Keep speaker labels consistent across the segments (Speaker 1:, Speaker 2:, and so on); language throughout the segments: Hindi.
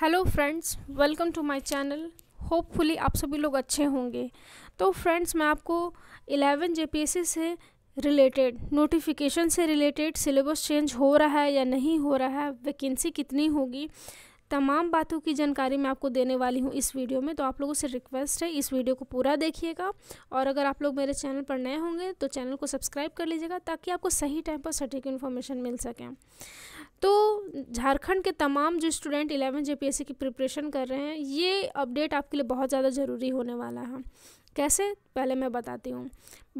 Speaker 1: hello friends welcome to my channel hopefully आप सभी लोग अच्छे होंगे तो फ्रेंड्स मैं आपको 11 जे से रिलेटेड नोटिफिकेशन से रिलेटेड सिलेबस चेंज हो रहा है या नहीं हो रहा है वैकेंसी कितनी होगी तमाम बातों की जानकारी मैं आपको देने वाली हूँ इस वीडियो में तो आप लोगों से रिक्वेस्ट है इस वीडियो को पूरा देखिएगा और अगर आप लोग मेरे चैनल पर नए होंगे तो चैनल को सब्सक्राइब कर लीजिएगा ताकि आपको सही टाइम पर सटीक इन्फॉर्मेशन मिल सकें तो झारखंड के तमाम जो स्टूडेंट इलेवन जे की प्रिपरेशन कर रहे हैं ये अपडेट आपके लिए बहुत ज़्यादा ज़रूरी होने वाला है कैसे पहले मैं बताती हूँ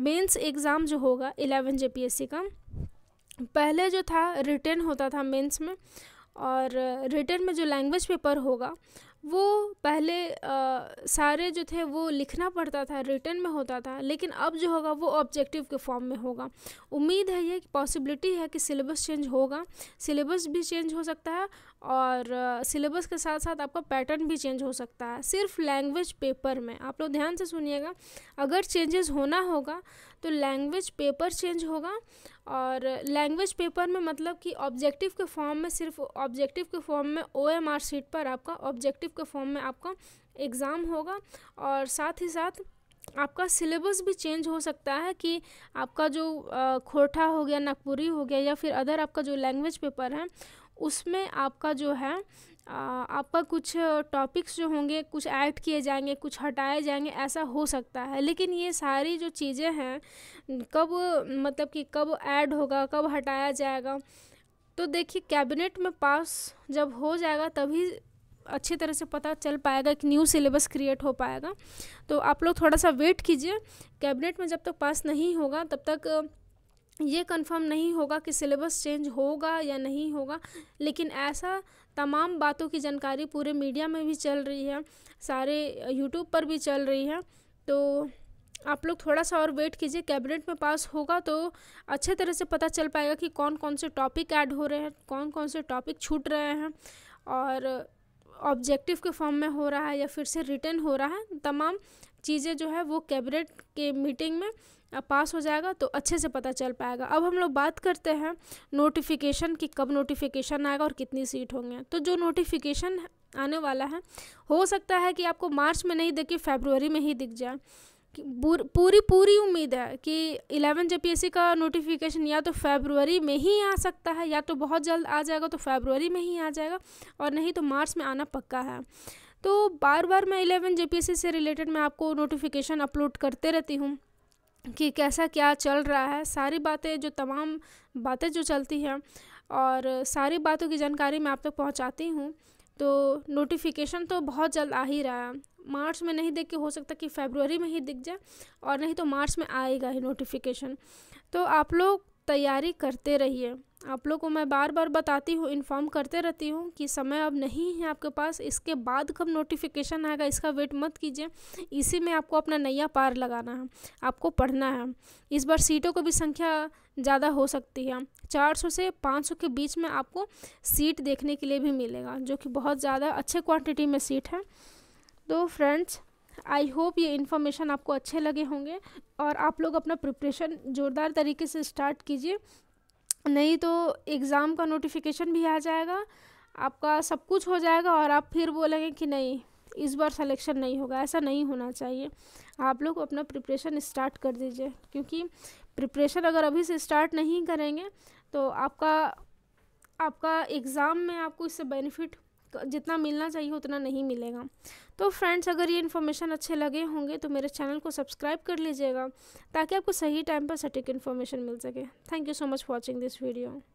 Speaker 1: मेंस एग्ज़ाम जो होगा इलेवन जे का पहले जो था रिटर्न होता था मेंस में और रिटर्न में जो लैंग्वेज पेपर होगा वो पहले आ, सारे जो थे वो लिखना पड़ता था रिटर्न में होता था लेकिन अब जो होगा वो ऑब्जेक्टिव के फॉर्म में होगा उम्मीद है ये पॉसिबिलिटी है कि सिलेबस चेंज होगा सिलेबस भी चेंज हो सकता है और सिलेबस के साथ साथ आपका पैटर्न भी चेंज हो सकता है सिर्फ लैंग्वेज पेपर में आप लोग ध्यान से सुनिएगा अगर चेंजेस होना होगा तो लैंग्वेज पेपर चेंज होगा और लैंग्वेज पेपर में मतलब कि ऑब्जेक्टिव के फॉर्म में सिर्फ ऑब्जेक्टिव के फॉर्म में ओ एम आर सीट पर आपका ऑब्जेक्टिव के फॉर्म में आपका एग्ज़ाम होगा और साथ ही साथ आपका सिलेबस भी चेंज हो सकता है कि आपका जो खोरठा हो गया नागपुरी हो गया या फिर अदर आपका जो लैंग्वेज पेपर है उसमें आपका जो है आपका कुछ टॉपिक्स जो होंगे कुछ ऐड किए जाएंगे कुछ हटाए जाएंगे ऐसा हो सकता है लेकिन ये सारी जो चीज़ें हैं कब मतलब कि कब ऐड होगा कब हटाया जाएगा तो देखिए कैबिनेट में पास जब हो जाएगा तभी अच्छी तरह से पता चल पाएगा कि न्यू सिलेबस क्रिएट हो पाएगा तो आप लोग थोड़ा सा वेट कीजिए कैबिनेट में जब तक पास नहीं होगा तब तक ये कंफर्म नहीं होगा कि सिलेबस चेंज होगा या नहीं होगा लेकिन ऐसा तमाम बातों की जानकारी पूरे मीडिया में भी चल रही है सारे यूट्यूब पर भी चल रही है तो आप लोग थोड़ा सा और वेट कीजिए कैबिनेट में पास होगा तो अच्छे तरह से पता चल पाएगा कि कौन कौन से टॉपिक ऐड हो रहे हैं कौन कौन से टॉपिक छूट रहे हैं और ऑब्जेक्टिव के फॉर्म में हो रहा है या फिर से रिटर्न हो रहा है तमाम चीज़ें जो है वो कैबिनेट के मीटिंग में पास हो जाएगा तो अच्छे से पता चल पाएगा अब हम लोग बात करते हैं नोटिफिकेशन की कब नोटिफिकेशन आएगा और कितनी सीट होंगे तो जो नोटिफिकेशन आने वाला है हो सकता है कि आपको मार्च में नहीं देखिए फेबरवरी में ही दिख जाए पूरी पूरी उम्मीद है कि इलेवन जे का नोटिफिकेशन या तो फेबरवरी में ही आ सकता है या तो बहुत जल्द आ जाएगा तो फेबरवरी में ही आ जाएगा और नहीं तो मार्च में आना पक्का है तो बार बार मैं इलेवन जे से रिलेटेड मैं आपको नोटिफिकेशन अपलोड करते रहती हूँ कि कैसा क्या चल रहा है सारी बातें जो तमाम बातें जो चलती हैं और सारी बातों की जानकारी मैं आप तक तो पहुँचाती हूँ तो नोटिफिकेशन तो बहुत जल्द आ ही रहा है मार्च में नहीं देख के हो सकता कि फेबरवरी में ही दिख जाए और नहीं तो मार्च में आएगा ही नोटिफिकेशन तो आप लोग तैयारी करते रहिए आप लोग को मैं बार बार बताती हूँ इन्फॉर्म करते रहती हूँ कि समय अब नहीं है आपके पास इसके बाद कब नोटिफिकेशन आएगा इसका वेट मत कीजिए इसी में आपको अपना नया पार लगाना है आपको पढ़ना है इस बार सीटों को भी संख्या ज़्यादा हो सकती है 400 से 500 के बीच में आपको सीट देखने के लिए भी मिलेगा जो कि बहुत ज़्यादा अच्छे क्वान्टिटी में सीट है तो फ्रेंड्स आई होप ये इन्फॉर्मेशन आपको अच्छे लगे होंगे और आप लोग अपना प्रिपरेशन ज़ोरदार तरीके से स्टार्ट कीजिए नहीं तो एग्ज़ाम का नोटिफिकेशन भी आ जाएगा आपका सब कुछ हो जाएगा और आप फिर बोलेंगे कि नहीं इस बार सिलेक्शन नहीं होगा ऐसा नहीं होना चाहिए आप लोग अपना प्रिपरेशन स्टार्ट कर दीजिए क्योंकि प्रिपरेशन अगर अभी से स्टार्ट नहीं करेंगे तो आपका आपका एग्ज़ाम में आपको इससे बेनिफिट जितना मिलना चाहिए उतना नहीं मिलेगा तो फ्रेंड्स अगर ये इन्फॉर्मेशन अच्छे लगे होंगे तो मेरे चैनल को सब्सक्राइब कर लीजिएगा ताकि आपको सही टाइम पर सटीक इन्फॉर्मेशन मिल सके thank you so much watching this video